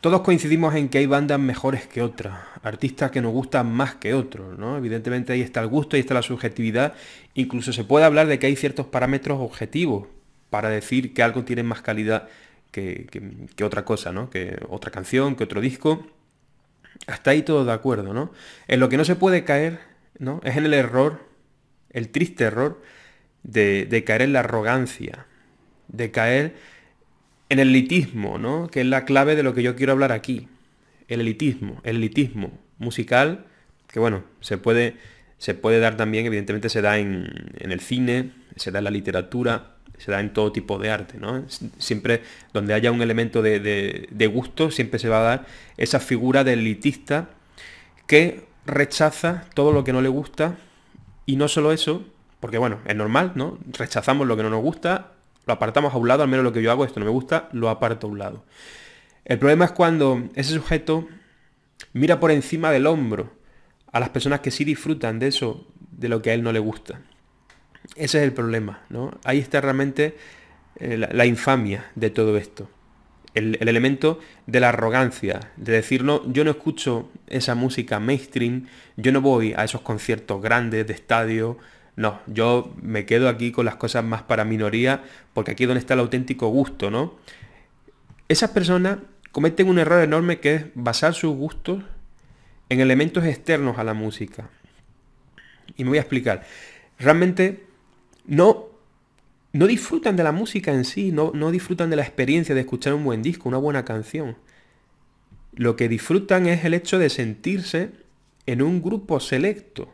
Todos coincidimos en que hay bandas mejores que otras, artistas que nos gustan más que otros, ¿no? Evidentemente ahí está el gusto, ahí está la subjetividad, incluso se puede hablar de que hay ciertos parámetros objetivos para decir que algo tiene más calidad que, otra cosa, ¿no? Que otra canción, que otro disco. Hasta ahí todo de acuerdo, ¿no? En lo que no se puede caer, ¿no? Es en el error, el triste error, de caer en la arrogancia, de caer en el elitismo, ¿no? Que es la clave de lo que yo quiero hablar aquí. El elitismo, el elitismo musical, que bueno, se puede, se puede dar también, evidentemente se da en, en el cine, se da en la literatura, se da en todo tipo de arte, ¿no? Siempre donde haya un elemento de, de, gusto, siempre se va a dar esa figura de elitista que rechaza todo lo que no le gusta y no solo eso, porque bueno, es normal, ¿no? Rechazamos lo que no nos gusta lo apartamos a un lado, al menos lo que yo hago, esto no me gusta, lo aparto a un lado. El problema es cuando ese sujeto mira por encima del hombro a las personas que sí disfrutan de eso, de lo que a él no le gusta. Ese es el problema, ¿no? Ahí está realmente eh, la, infamia de todo esto. El, el, elemento de la arrogancia, de decir, no, yo no escucho esa música mainstream, yo no voy a esos conciertos grandes de estadio, no, yo me quedo aquí con las cosas más para minoría, porque aquí es donde está el auténtico gusto, ¿no? Esas personas cometen un error enorme que es basar sus gustos en elementos externos a la música. Y me voy a explicar. Realmente no, no disfrutan de la música en sí, no, no disfrutan de la experiencia de escuchar un buen disco, una buena canción. Lo que disfrutan es el hecho de sentirse en un grupo selecto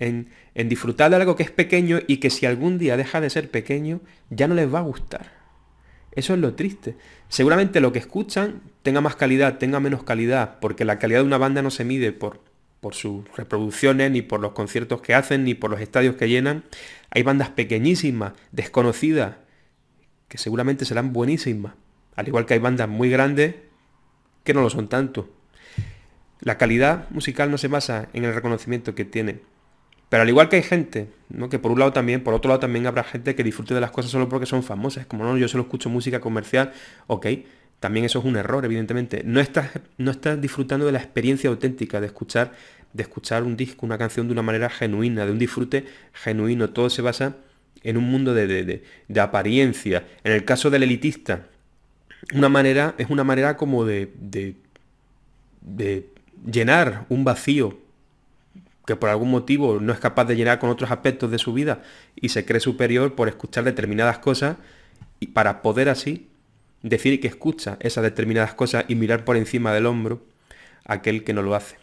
en, disfrutar de algo que es pequeño y que si algún día deja de ser pequeño, ya no les va a gustar. Eso es lo triste. Seguramente lo que escuchan tenga más calidad, tenga menos calidad, porque la calidad de una banda no se mide por, por sus reproducciones, ni por los conciertos que hacen, ni por los estadios que llenan. Hay bandas pequeñísimas, desconocidas, que seguramente serán buenísimas. Al igual que hay bandas muy grandes que no lo son tanto. La calidad musical no se basa en el reconocimiento que tienen. Pero al igual que hay gente, ¿no? que por un lado también, por otro lado también habrá gente que disfrute de las cosas solo porque son famosas, como no, yo solo escucho música comercial, ok, también eso es un error, evidentemente. No estás, no estás disfrutando de la experiencia auténtica de escuchar, de escuchar un disco, una canción de una manera genuina, de un disfrute genuino. Todo se basa en un mundo de, de, apariencia. En el caso del elitista, una manera, es una manera como de llenar un vacío que por algún motivo no es capaz de llenar con otros aspectos de su vida y se cree superior por escuchar determinadas cosas y para poder así decir que escucha esas determinadas cosas y mirar por encima del hombro a aquel que no lo hace.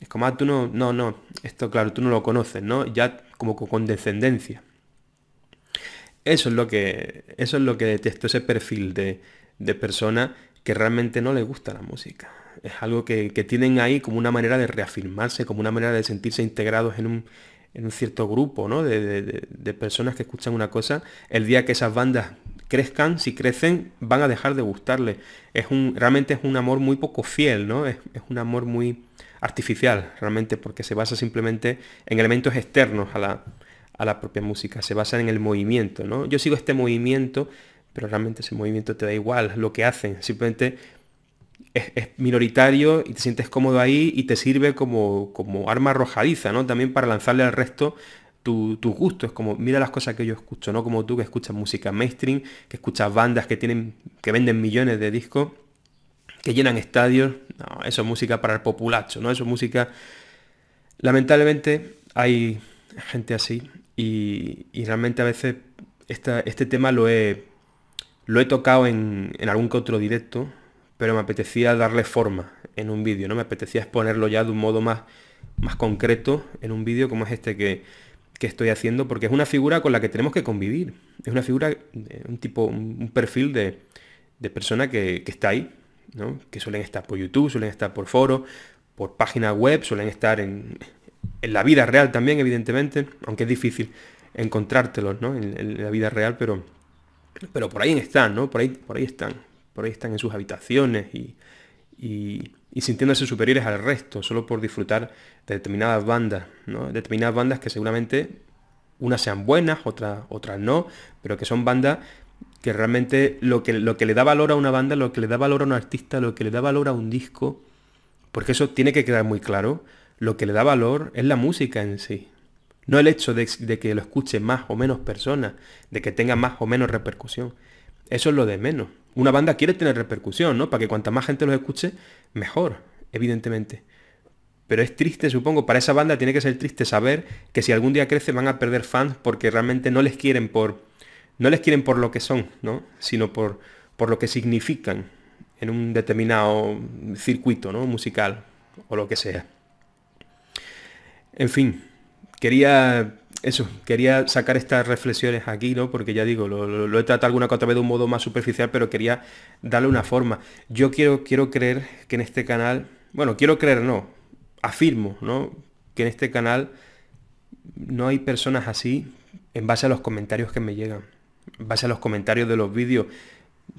Es como, ah, tú no, no, no, esto claro, tú no lo conoces, ¿no? Ya como con descendencia. Eso es lo que, eso es lo que detesto, ese perfil de, de persona que realmente no les gusta la música. Es algo que, tienen ahí como una manera de reafirmarse, como una manera de sentirse integrados en un, cierto grupo ¿no? de, personas que escuchan una cosa, el día que esas bandas crezcan, si crecen, van a dejar de gustarle. Es un, realmente es un amor muy poco fiel, ¿no? Es, un amor muy artificial, realmente, porque se basa simplemente en elementos externos a la, a la propia música, se basa en el movimiento, ¿no? Yo sigo este movimiento pero realmente ese movimiento te da igual lo que hacen, simplemente es, minoritario y te sientes cómodo ahí y te sirve como, arma arrojadiza, ¿no? También para lanzarle al resto tus tu gustos, como mira las cosas que yo escucho, ¿no? Como tú que escuchas música mainstream, que escuchas bandas que tienen, que venden millones de discos, que llenan estadios, no, eso es música para el populacho, ¿no? Eso es música. Lamentablemente hay gente así y, realmente a veces esta, este tema lo he lo he tocado en, algún que otro directo, pero me apetecía darle forma en un vídeo, ¿no? Me apetecía exponerlo ya de un modo más, más concreto en un vídeo como es este que, estoy haciendo, porque es una figura con la que tenemos que convivir. Es una figura, eh, un tipo, un perfil de, persona que, está ahí, ¿no? Que suelen estar por YouTube, suelen estar por foros, por página web, suelen estar en, la vida real también, evidentemente, aunque es difícil encontrártelos, ¿no? en la vida real, pero pero por ahí están, ¿no? Por ahí, por ahí están. Por ahí están en sus habitaciones y, sintiéndose superiores al resto, solo por disfrutar de determinadas bandas, ¿no? Determinadas bandas que seguramente unas sean buenas, otras, no, pero que son bandas que realmente lo que, lo que le da valor a una banda, lo que le da valor a un artista, lo que le da valor a un disco, porque eso tiene que quedar muy claro, lo que le da valor es la música en sí, no el hecho de, que lo escuchen más o menos personas, de que tenga más o menos repercusión. Eso es lo de menos. Una banda quiere tener repercusión, ¿no? Para que cuanta más gente los escuche, mejor, evidentemente. Pero es triste, supongo, para esa banda tiene que ser triste saber que si algún día crece van a perder fans porque realmente no les quieren por no les quieren por lo que son, ¿no? Sino por por lo que significan en un determinado circuito, ¿no? musical o lo que sea. En fin, quería eso, quería sacar estas reflexiones aquí, ¿no? Porque ya digo, lo, he tratado alguna otra vez de un modo más superficial, pero quería darle una forma. Yo quiero, quiero creer que en este canal, bueno, quiero creer, no, afirmo, ¿no? Que en este canal no hay personas así en base a los comentarios que me llegan, en base a los comentarios de los vídeos.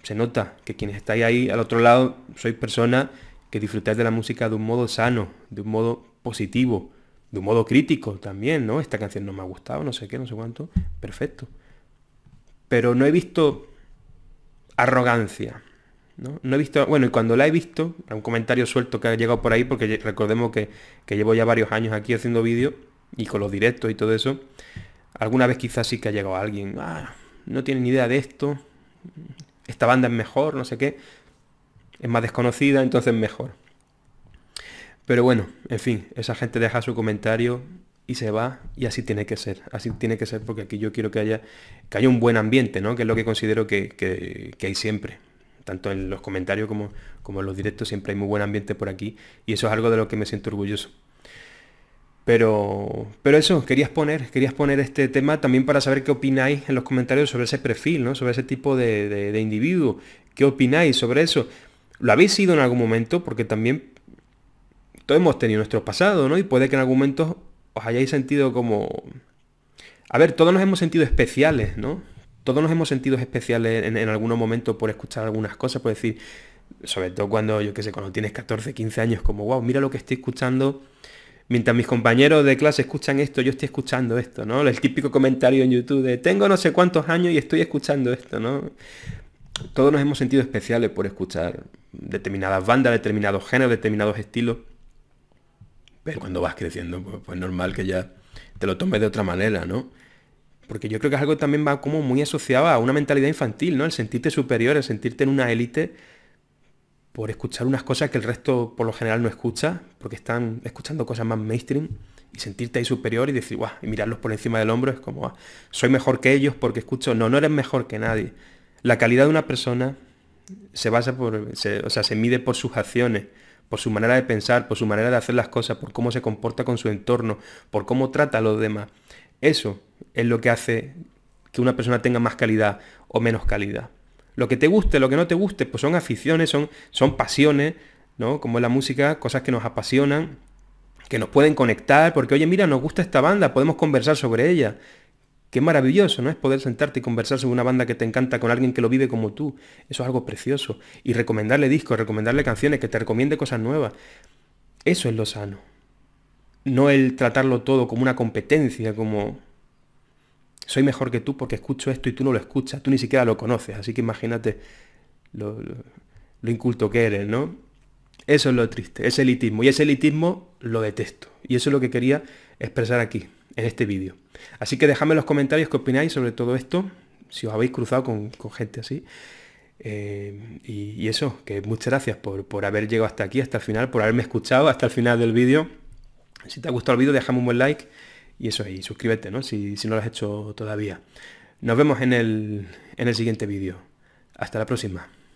Se nota que quienes estáis ahí al otro lado sois personas que disfrutáis de la música de un modo sano, de un modo positivo, de un modo crítico también, ¿no? Esta canción no me ha gustado, no sé qué, no sé cuánto. Perfecto. Pero no he visto arrogancia. ¿no? no he visto, bueno, y cuando la he visto, un comentario suelto que ha llegado por ahí, porque recordemos que, llevo ya varios años aquí haciendo vídeos y con los directos y todo eso, alguna vez quizás sí que ha llegado alguien, ah, no tiene ni idea de esto, esta banda es mejor, no sé qué, es más desconocida, entonces mejor. Pero bueno, en fin, esa gente deja su comentario y se va y así tiene que ser, así tiene que ser porque aquí yo quiero que haya, que haya un buen ambiente, ¿no? Que es lo que considero que, hay siempre. Tanto en los comentarios como, como en los directos siempre hay muy buen ambiente por aquí y eso es algo de lo que me siento orgulloso. Pero, pero eso, querías poner, querías poner este tema también para saber qué opináis en los comentarios sobre ese perfil, ¿no? Sobre ese tipo de, de, de individuo. ¿Qué opináis sobre eso? ¿Lo habéis sido en algún momento? Porque también todos hemos tenido nuestro pasado, ¿no? Y puede que en algún momento os hayáis sentido como... A ver, todos nos hemos sentido especiales, ¿no? Todos nos hemos sentido especiales en, en algunos momentos por escuchar algunas cosas, por decir, sobre todo cuando, yo qué sé, cuando tienes 14, 15 años, como, wow, mira lo que estoy escuchando. Mientras mis compañeros de clase escuchan esto, yo estoy escuchando esto, ¿no? El típico comentario en YouTube de, tengo no sé cuántos años y estoy escuchando esto, ¿no? Todos nos hemos sentido especiales por escuchar determinadas bandas, determinados géneros, determinados estilos. Pero cuando vas creciendo, pues, pues, normal que ya te lo tomes de otra manera, ¿no? Porque yo creo que es algo también va como muy asociado a una mentalidad infantil, ¿no? El sentirte superior, el sentirte en una élite por escuchar unas cosas que el resto por lo general no escucha, porque están escuchando cosas más mainstream, y sentirte ahí superior y decir, guau, y mirarlos por encima del hombro es como, ah, soy mejor que ellos porque escucho, no, no eres mejor que nadie. La calidad de una persona se basa por, o sea, se mide por sus acciones, por su manera de pensar, por su manera de hacer las cosas, por cómo se comporta con su entorno, por cómo trata a los demás. Eso es lo que hace que una persona tenga más calidad o menos calidad. Lo que te guste, lo que no te guste, pues son aficiones, son, son pasiones, ¿no? Como es la música, cosas que nos apasionan, que nos pueden conectar, porque oye, mira, nos gusta esta banda, podemos conversar sobre ella. Qué maravilloso, ¿no? Es poder sentarte y conversar sobre una banda que te encanta con alguien que lo vive como tú. Eso es algo precioso. Y recomendarle discos, recomendarle canciones, que te recomiende cosas nuevas. Eso es lo sano. No el tratarlo todo como una competencia, como... Soy mejor que tú porque escucho esto y tú no lo escuchas, tú ni siquiera lo conoces, así que imagínate lo, inculto que eres, ¿no? Eso es lo triste, es elitismo. Y ese elitismo lo detesto. Y eso es lo que quería expresar aquí en este vídeo. Así que dejadme en los comentarios qué opináis sobre todo esto, si os habéis cruzado con, gente así. Eh, y, eso, que muchas gracias por, haber llegado hasta aquí, hasta el final, por haberme escuchado hasta el final del vídeo. Si te ha gustado el vídeo, déjame un buen like y eso, y suscríbete, ¿no? Si, no lo has hecho todavía. Nos vemos en el, en el siguiente vídeo. Hasta la próxima.